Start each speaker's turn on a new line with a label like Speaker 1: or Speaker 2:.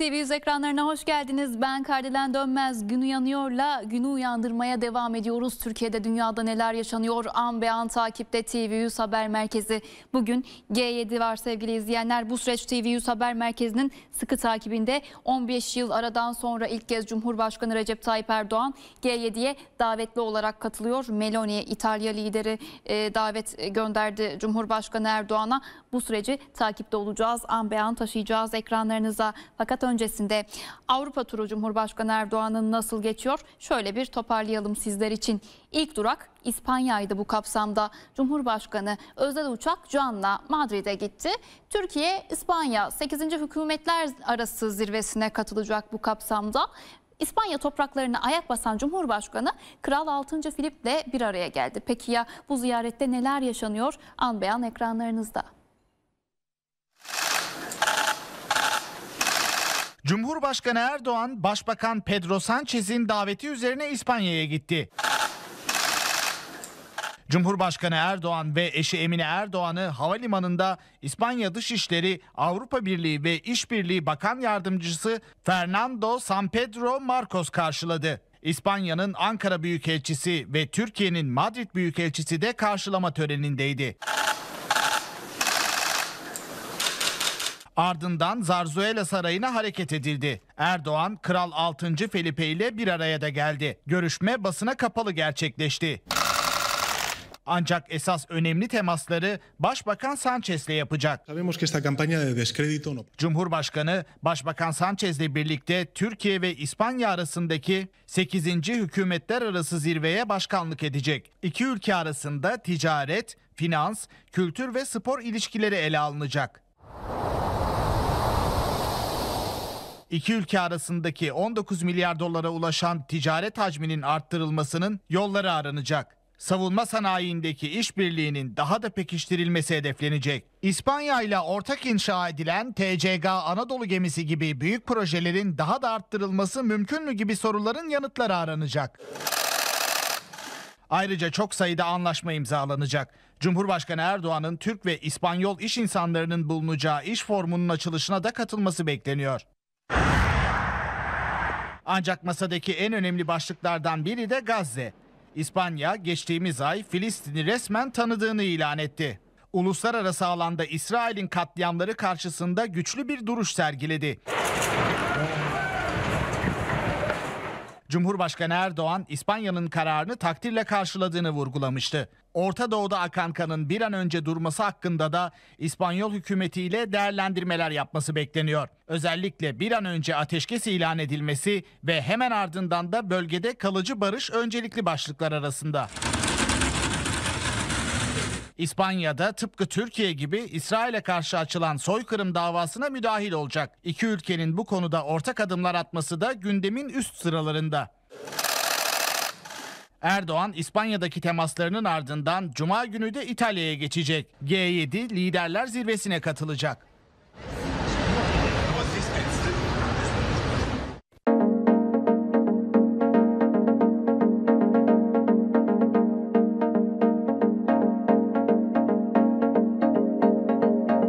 Speaker 1: TV100 ekranlarına hoş geldiniz. Ben Kardelen Dönmez. Günü yanıyorla, günü uyandırmaya devam ediyoruz. Türkiye'de dünyada neler yaşanıyor? An be an takipte TV100 Haber Merkezi. Bugün G7 var sevgili izleyenler. Bu süreç TV100 Haber Merkezi'nin sıkı takibinde 15 yıl aradan sonra ilk kez Cumhurbaşkanı Recep Tayyip Erdoğan G7'ye davetli olarak katılıyor. Meloni İtalya lideri e, davet gönderdi Cumhurbaşkanı Erdoğan'a. Bu süreci takipte olacağız. An be an taşıyacağız ekranlarınıza. Fakat fakat öncesinde Avrupa turu Cumhurbaşkanı Erdoğan'ın nasıl geçiyor? Şöyle bir toparlayalım sizler için. İlk durak İspanya'ydı bu kapsamda. Cumhurbaşkanı Özel Uçak Can'la Madrid'e gitti. Türkiye, İspanya 8. Hükümetler Arası Zirvesi'ne katılacak bu kapsamda. İspanya topraklarına ayak basan Cumhurbaşkanı Kral 6. Filip'le bir araya geldi. Peki ya bu ziyarette neler yaşanıyor? An beyan ekranlarınızda.
Speaker 2: Cumhurbaşkanı Erdoğan, Başbakan Pedro Sanchez'in daveti üzerine İspanya'ya gitti. Cumhurbaşkanı Erdoğan ve eşi Emine Erdoğan'ı havalimanında İspanya Dışişleri Avrupa Birliği ve İşbirliği Bakan Yardımcısı Fernando San Pedro Marcos karşıladı. İspanya'nın Ankara Büyükelçisi ve Türkiye'nin Madrid Büyükelçisi de karşılama törenindeydi. Ardından Zarzuela Sarayı'na hareket edildi. Erdoğan, Kral 6. Felipe ile bir araya da geldi. Görüşme basına kapalı gerçekleşti. Ancak esas önemli temasları Başbakan Sanchez ile yapacak. Cumhurbaşkanı Başbakan Sanchez ile birlikte Türkiye ve İspanya arasındaki 8. hükümetler arası zirveye başkanlık edecek. İki ülke arasında ticaret, finans, kültür ve spor ilişkileri ele alınacak. iki ülke arasındaki 19 milyar dolara ulaşan ticaret hacminin arttırılmasının yolları aranacak. Savunma sanayiindeki işbirliğinin daha da pekiştirilmesi hedeflenecek. İspanya ile ortak inşa edilen TCG Anadolu gemisi gibi büyük projelerin daha da arttırılması mümkün mü gibi soruların yanıtları aranacak. Ayrıca çok sayıda anlaşma imzalanacak. Cumhurbaşkanı Erdoğan'ın Türk ve İspanyol iş insanlarının bulunacağı iş formunun açılışına da katılması bekleniyor. Ancak masadaki en önemli başlıklardan biri de Gazze. İspanya geçtiğimiz ay Filistin'i resmen tanıdığını ilan etti. Uluslararası alanda İsrail'in katliamları karşısında güçlü bir duruş sergiledi. Cumhurbaşkanı Erdoğan İspanya'nın kararını takdirle karşıladığını vurgulamıştı. Orta Doğu'da akan kanın bir an önce durması hakkında da İspanyol hükümetiyle değerlendirmeler yapması bekleniyor. Özellikle bir an önce ateşkes ilan edilmesi ve hemen ardından da bölgede kalıcı barış öncelikli başlıklar arasında. İspanya'da tıpkı Türkiye gibi İsrail'e karşı açılan soykırım davasına müdahil olacak. İki ülkenin bu konuda ortak adımlar atması da gündemin üst sıralarında. Erdoğan İspanya'daki temaslarının ardından cuma günü de İtalya'ya geçecek. G7 liderler zirvesine katılacak.